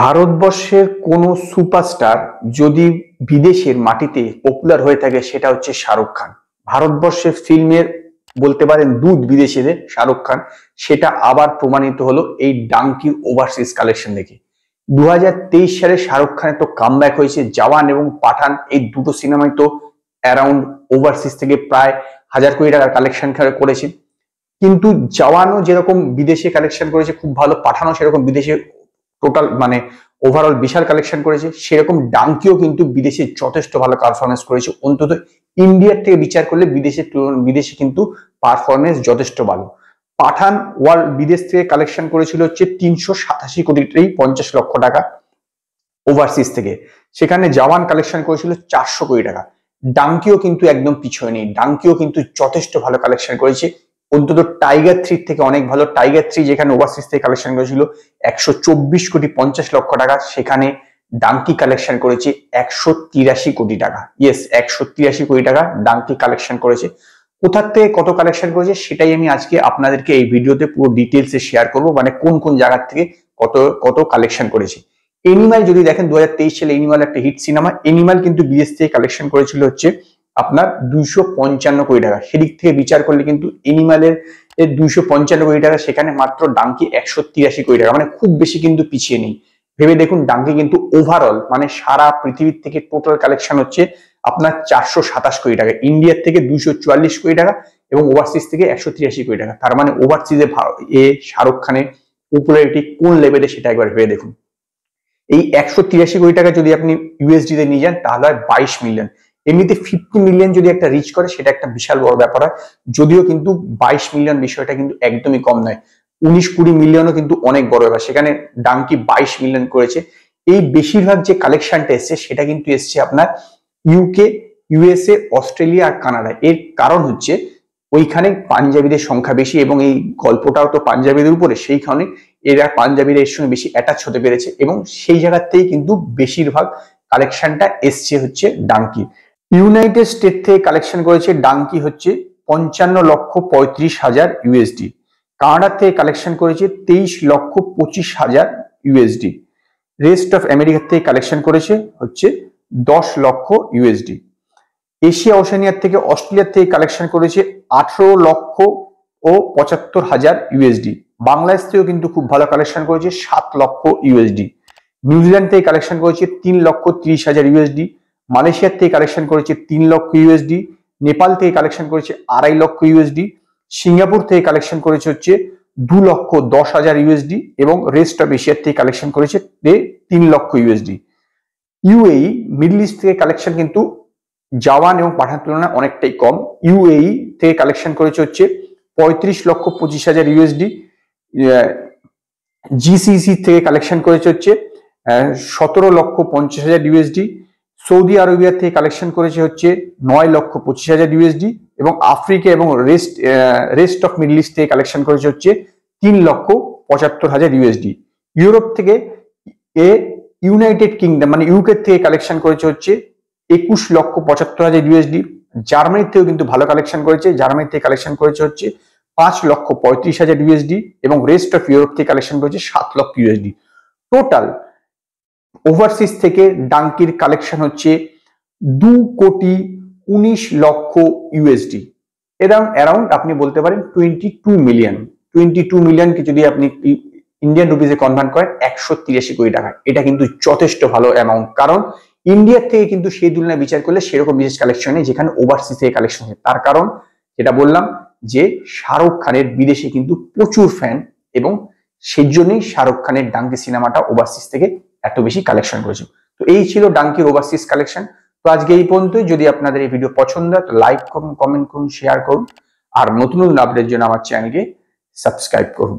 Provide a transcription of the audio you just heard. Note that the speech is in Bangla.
ভারতবর্ষের কোনো সুপারস্টার যদি বিদেশের মাটিতে পপুলার হয়ে থাকে সেটা হচ্ছে শাহরুখ খান ভারতবর্ষের ফিল্মের বলতে পারেন দুধ বিদেশিদের শাহরুখ খান সেটা আবার প্রমাণিত হলো এই ডাঙ্কির ওভারসিজ কালেকশন দেখে দু সালে শাহরুখ খানের তো কামব্যাক হয়েছে জওয়ান এবং পাঠান এই দুটো সিনেমায় তো অ্যারাউন্ড ওভারসিজ থেকে প্রায় হাজার কোটি টাকার কালেকশন করেছে কিন্তু জওয়ানও যেরকম বিদেশে কালেকশন করেছে খুব ভালো পাঠানো সেরকম বিদেশে টোটাল মানে ওভারঅল বিশাল কালেকশন করেছে সেরকম ডাঙ্কিও কিন্তু বিদেশে যথেষ্ট ভালো পারফরমেন্স করেছে অন্তত ইন্ডিয়ার থেকে বিচার করলে বিদেশের বিদেশে কিন্তু পারফরমেন্স যথেষ্ট ভালো পাঠান ওয়ার্ল্ড বিদেশ থেকে কালেকশন করেছিল হচ্ছে তিনশো সাতাশি কোটি পঞ্চাশ লক্ষ টাকা ওভারসিজ থেকে সেখানে জাওয়ান কালেকশন করেছিল চারশো কোটি টাকা ডাঙ্কিও কিন্তু একদম পিছনে নেই ডাঙ্কিও কিন্তু যথেষ্ট ভালো কালেকশন করেছে অন্তত টাইগার থ্রি থেকে অনেক ভালো টাইগার থ্রি যেখানে ওভারসিজ থেকে কালেকশন করেছিল একশো চব্বিশ কোটি পঞ্চাশ লক্ষ টাকা সেখানে ডাঙ্কি কালেকশন করেছে একশো তিরাশি কোটি টাকা ইয়েস একশো কোটি টাকা ডাঙ্কি কালেকশন করেছে কোথার থেকে কত কালেকশন করেছে সেটাই আমি আজকে আপনাদেরকে এই ভিডিওতে পুরো ডিটেলসে শেয়ার করব মানে কোন কোন জায়গার থেকে কত কত কালেকশন করেছে এনিম্যাল যদি দেখেন দু সালে এনিমাল একটা হিট সিনেমা এনিমাল কিন্তু বিদেশ থেকে কালেকশন করেছিল হচ্ছে আপনার দুইশো পঞ্চান্ন কোটি টাকা সেদিক থেকে বিচার করলে কিন্তু এনিমালের দুইশো পঞ্চান্ন কোটি টাকা সেখানে মাত্র ডাঙ্কি একশো তিরাশি কোটি টাকা মানে খুব বেশি কিন্তু পিছিয়ে নেই ভেবে দেখুন ডাঙ্কি কিন্তু ওভারঅল মানে সারা পৃথিবীর থেকে টোটাল কালেকশন হচ্ছে আপনার চারশো সাতাশ কোটি টাকা ইন্ডিয়ার থেকে দুইশো চুয়াল্লিশ কোটি টাকা এবং ওভারসিজ থেকে একশো তিরাশি কোটি টাকা তার মানে ওভারসিজে এ শাহরুখ খানের পপুলারিটি কোন লেভেলে সেটা একবার ভেবে দেখুন এই একশো তিরাশি কোটি টাকা যদি আপনি ইউএসডিতে নিয়ে যান তাহলে হয় বাইশ মিলিয়ন এমনিতে ফিফটি মিলিয়ন যদি একটা রিচ করে সেটা একটা বিশাল বড় ব্যাপার হয় যদিও কিন্তু বাইশ মিলিয়ন বিষয়টা কিন্তু একদমই কম নয় উনিশ কুড়ি মিলিয়নও কিন্তু অনেক বড় ব্যাপার সেখানে ডাঙ্কি বাইশ মিলিয়ন করেছে এই বেশিরভাগ যে কালেকশনটা এসছে সেটা কিন্তু এসছে আপনার ইউকে ইউএসএ অস্ট্রেলিয়া আর কানাডা এর কারণ হচ্ছে ওইখানে পাঞ্জাবিদের সংখ্যা বেশি এবং এই গল্পটাও তো পাঞ্জাবিদের উপরে সেই কারণে এরা পাঞ্জাবিরা এর সঙ্গে বেশি অ্যাটাচ হতে পেরেছে এবং সেই জায়গার থেকেই কিন্তু বেশিরভাগ কালেকশনটা এসছে হচ্ছে ডাংকি ইউনাইটেড স্টেট থেকে কালেকশন করেছে ডাঙ্কি হচ্ছে পঞ্চান্ন লক্ষ পঁয়ত্রিশ হাজার ইউএসডি কানাডার থেকে কালেকশন করেছে তেইশ লক্ষ পঁচিশ হাজার ইউএসডি রেস্ট অফ আমেরিকার থেকে কালেকশন করেছে হচ্ছে দশ লক্ষ ইউএসডি এশিয়া ওশানিয়ার থেকে অস্ট্রেলিয়ার থেকে কালেকশন করেছে আঠেরো লক্ষ ও পঁচাত্তর হাজার ইউএসডি বাংলাদেশ থেকেও কিন্তু খুব ভালো কালেকশন করেছে সাত লক্ষ ইউএসডি নিউজিল্যান্ড থেকে কালেকশন করেছে তিন লক্ষ তিরিশ হাজার ইউএসডি মালয়েশিয়ার থেকে কালেকশন করেছে তিন লক্ষ ইউএসডি নেপাল থেকে কালেকশন করেছে আড়াই লক্ষ ইউএসডি সিঙ্গাপুর থেকে কালেকশন করেছে হচ্ছে দু লক্ষ দশ হাজার ইউএসডি এবং রেস্ট অফ এশিয়ার থেকে কালেকশন করেছে তিন লক্ষ ইউএসডি ইউএই মিডল ইস্ট থেকে কালেকশন কিন্তু জাওয়ান এবং পাঠান তুলনায় অনেকটাই কম ইউএই e থেকে কালেকশন করেছে হচ্ছে পঁয়ত্রিশ লক্ষ পঁচিশ হাজার ইউএসডি জিসিসি থেকে কালেকশন করেছে হচ্ছে সতেরো লক্ষ পঞ্চাশ হাজার ইউএসডি সৌদি আরবিয়া থেকে কালেকশন করেছে হচ্ছে নয় লক্ষ পঁচিশ হাজার ইউএসডি এবং আফ্রিকা এবং rest rest of Middle East থেকে কালেকশন করেছে হচ্ছে তিন লক্ষ পঁচাত্তর হাজার ইউএসডি ইউরোপ থেকে এ ইউনাইটেড কিংডম মানে ইউকে থেকে কালেকশন করেছে হচ্ছে একুশ লক্ষ পঁচাত্তর হাজার ইউএসডি জার্মানি থেকেও কিন্তু ভালো কালেকশন করেছে জার্মানি থেকে কালেকশন করেছে হচ্ছে পাঁচ লক্ষ পঁয়ত্রিশ হাজার ইউএসডি এবং রেস্ট অফ ইউরোপ থেকে কালেকশন করেছে সাত লক্ষ ইউএসডি টোটাল ওভারসিজ থেকে ডাঙ্কির কালেকশন হচ্ছে দু কোটি উনিশ লক্ষ ইউএসডি এর অ্যারাউন্ড আপনি বলতে পারেন twenty two million twenty two মিলিয়নকে যদি আপনি ইন্ডিয়ান রুপিসে কনভার্ট করেন একশো তিরাশি কোটি টাকা এটা কিন্তু যথেষ্ট ভালো অ্যামাউন্ট কারণ ইন্ডিয়ার থেকে কিন্তু সেই তুলনায় বিচার করলে সেরকম বিশেষ কালেকশন নেই যেখানে ওভারসিজ থেকে কালেকশন হয় তার কারণ যেটা বললাম যে শাহরুখ খানের বিদেশে কিন্তু প্রচুর ফ্যান এবং সেই জন্যই শাহরুখ খানের ডাঙ্কি সিনেমাটা ওভারসিজ থেকে এত বেশি কালেকশন করেছি তো এই ছিল ডাঙ্কির ওভারসিজ কালেকশন তো আজকে এই পর্যন্তই যদি আপনাদের এই ভিডিও পছন্দ হয় তো লাইক করুন কমেন্ট করুন শেয়ার করুন আর নতুন নতুন আপডেটের জন্য আমার চ্যানেলকে সাবস্ক্রাইব করুন